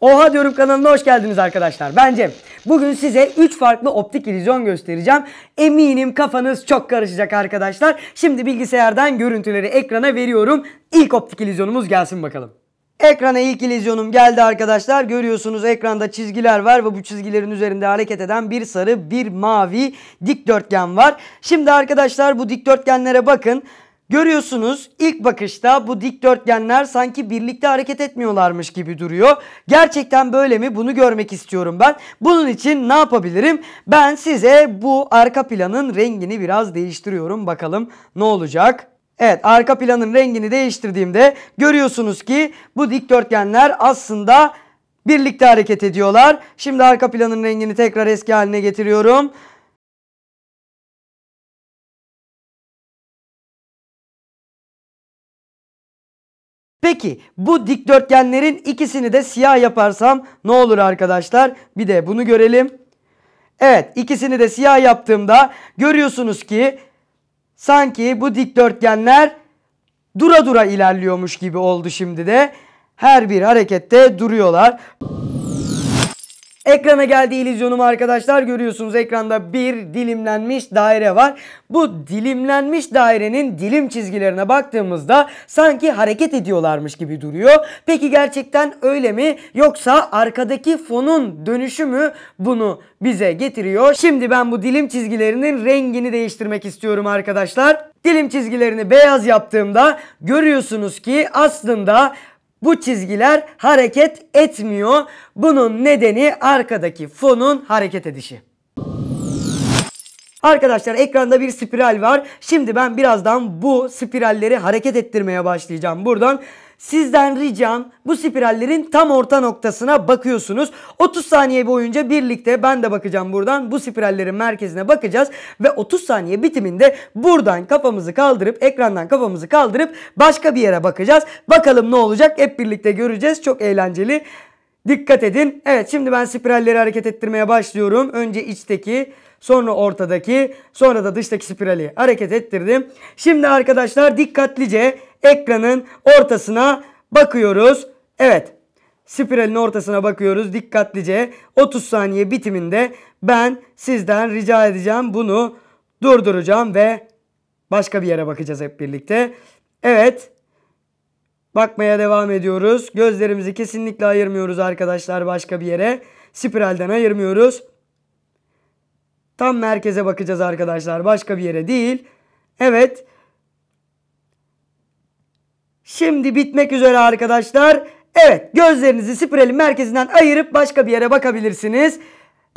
Oha diyorum kanalına hoş geldiniz arkadaşlar. Ben Cem. Bugün size 3 farklı optik illüzyon göstereceğim. Eminim kafanız çok karışacak arkadaşlar. Şimdi bilgisayardan görüntüleri ekrana veriyorum. İlk optik illüzyonumuz gelsin bakalım. Ekrana ilk illüzyonum geldi arkadaşlar. Görüyorsunuz ekranda çizgiler var ve bu çizgilerin üzerinde hareket eden bir sarı bir mavi dikdörtgen var. Şimdi arkadaşlar bu dikdörtgenlere bakın. Görüyorsunuz ilk bakışta bu dikdörtgenler sanki birlikte hareket etmiyorlarmış gibi duruyor. Gerçekten böyle mi? Bunu görmek istiyorum ben. Bunun için ne yapabilirim? Ben size bu arka planın rengini biraz değiştiriyorum. Bakalım ne olacak? Evet arka planın rengini değiştirdiğimde görüyorsunuz ki bu dikdörtgenler aslında birlikte hareket ediyorlar. Şimdi arka planın rengini tekrar eski haline getiriyorum. Peki bu dikdörtgenlerin ikisini de siyah yaparsam ne olur arkadaşlar? Bir de bunu görelim. Evet ikisini de siyah yaptığımda görüyorsunuz ki sanki bu dikdörtgenler dura dura ilerliyormuş gibi oldu şimdi de. Her bir harekette duruyorlar. Ekrana geldi illüzyonum arkadaşlar görüyorsunuz ekranda bir dilimlenmiş daire var. Bu dilimlenmiş dairenin dilim çizgilerine baktığımızda sanki hareket ediyorlarmış gibi duruyor. Peki gerçekten öyle mi yoksa arkadaki fonun dönüşü mü bunu bize getiriyor. Şimdi ben bu dilim çizgilerinin rengini değiştirmek istiyorum arkadaşlar. Dilim çizgilerini beyaz yaptığımda görüyorsunuz ki aslında bu çizgiler hareket etmiyor. Bunun nedeni arkadaki fonun hareket edişi. Arkadaşlar ekranda bir spiral var. Şimdi ben birazdan bu spiralleri hareket ettirmeye başlayacağım buradan. Sizden ricam bu spirallerin tam orta noktasına bakıyorsunuz. 30 saniye boyunca birlikte ben de bakacağım buradan. Bu spirallerin merkezine bakacağız ve 30 saniye bitiminde buradan kafamızı kaldırıp ekrandan kafamızı kaldırıp başka bir yere bakacağız. Bakalım ne olacak hep birlikte göreceğiz. Çok eğlenceli. Dikkat edin. Evet şimdi ben spiralleri hareket ettirmeye başlıyorum. Önce içteki sonra ortadaki sonra da dıştaki spirali hareket ettirdim. Şimdi arkadaşlar dikkatlice ekranın ortasına bakıyoruz. Evet spiralin ortasına bakıyoruz dikkatlice 30 saniye bitiminde ben sizden rica edeceğim bunu durduracağım ve başka bir yere bakacağız hep birlikte. Evet Bakmaya devam ediyoruz. Gözlerimizi kesinlikle ayırmıyoruz arkadaşlar başka bir yere. Spiralden ayırmıyoruz. Tam merkeze bakacağız arkadaşlar. Başka bir yere değil. Evet. Şimdi bitmek üzere arkadaşlar. Evet gözlerinizi spiralin merkezinden ayırıp başka bir yere bakabilirsiniz.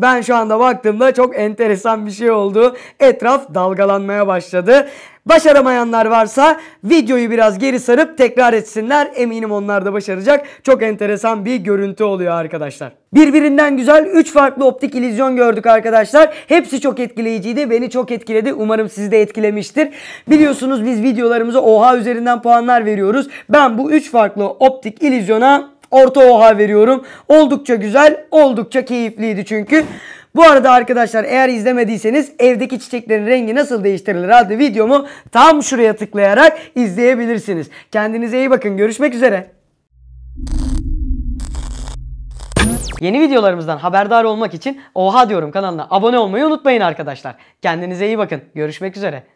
Ben şu anda baktığımda çok enteresan bir şey oldu. Etraf dalgalanmaya başladı. Başaramayanlar varsa videoyu biraz geri sarıp tekrar etsinler. Eminim onlar da başaracak. Çok enteresan bir görüntü oluyor arkadaşlar. Birbirinden güzel 3 farklı optik ilizyon gördük arkadaşlar. Hepsi çok etkileyiciydi. Beni çok etkiledi. Umarım sizi de etkilemiştir. Biliyorsunuz biz videolarımıza oha üzerinden puanlar veriyoruz. Ben bu 3 farklı optik ilizyona orta oha veriyorum. Oldukça güzel, oldukça keyifliydi çünkü. Bu arada arkadaşlar eğer izlemediyseniz evdeki çiçeklerin rengi nasıl değiştirilir adlı videomu tam şuraya tıklayarak izleyebilirsiniz. Kendinize iyi bakın. Görüşmek üzere. Yeni videolarımızdan haberdar olmak için Oha diyorum kanalına abone olmayı unutmayın arkadaşlar. Kendinize iyi bakın. Görüşmek üzere.